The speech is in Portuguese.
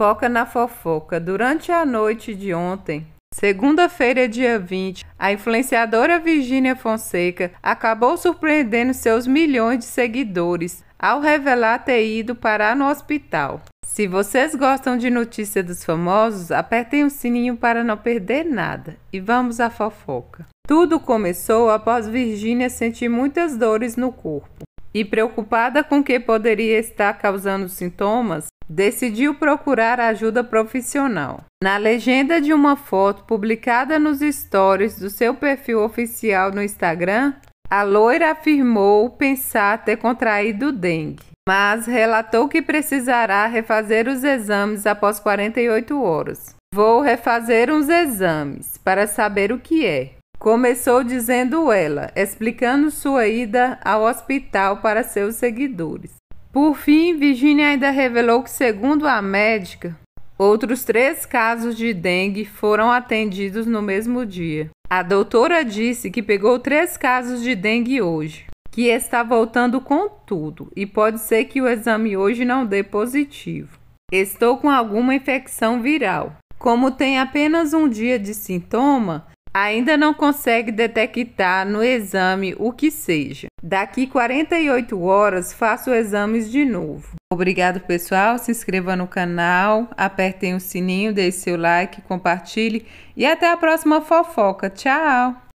Fofoca na fofoca. Durante a noite de ontem, Segunda-feira, dia 20, a influenciadora Virginia Fonseca acabou surpreendendo seus milhões de seguidores ao revelar ter ido parar no hospital. Se vocês gostam de notícia dos famosos, apertem o sininho para não perder nada. E vamos à fofoca. Tudo começou após Virgínia sentir muitas dores no corpo. E preocupada com o que poderia estar causando sintomas, decidiu procurar ajuda profissional. Na legenda de uma foto publicada nos stories do seu perfil oficial no Instagram, a loira afirmou pensar ter contraído dengue, mas relatou que precisará refazer os exames após 48 horas. Vou refazer uns exames para saber o que é. Começou dizendo ela, explicando sua ida ao hospital para seus seguidores. Por fim, Virginia ainda revelou que, segundo a médica, outros três casos de dengue foram atendidos no mesmo dia. A doutora disse que pegou três casos de dengue hoje, que está voltando com tudo e pode ser que o exame hoje não dê positivo. Estou com alguma infecção viral. Como tem apenas um dia de sintoma, ainda não consegue detectar no exame o que seja. Daqui 48 horas faço exames de novo. Obrigado, pessoal. Se inscreva no canal, apertem o sininho, deixe seu like, compartilhe e até a próxima fofoca. Tchau!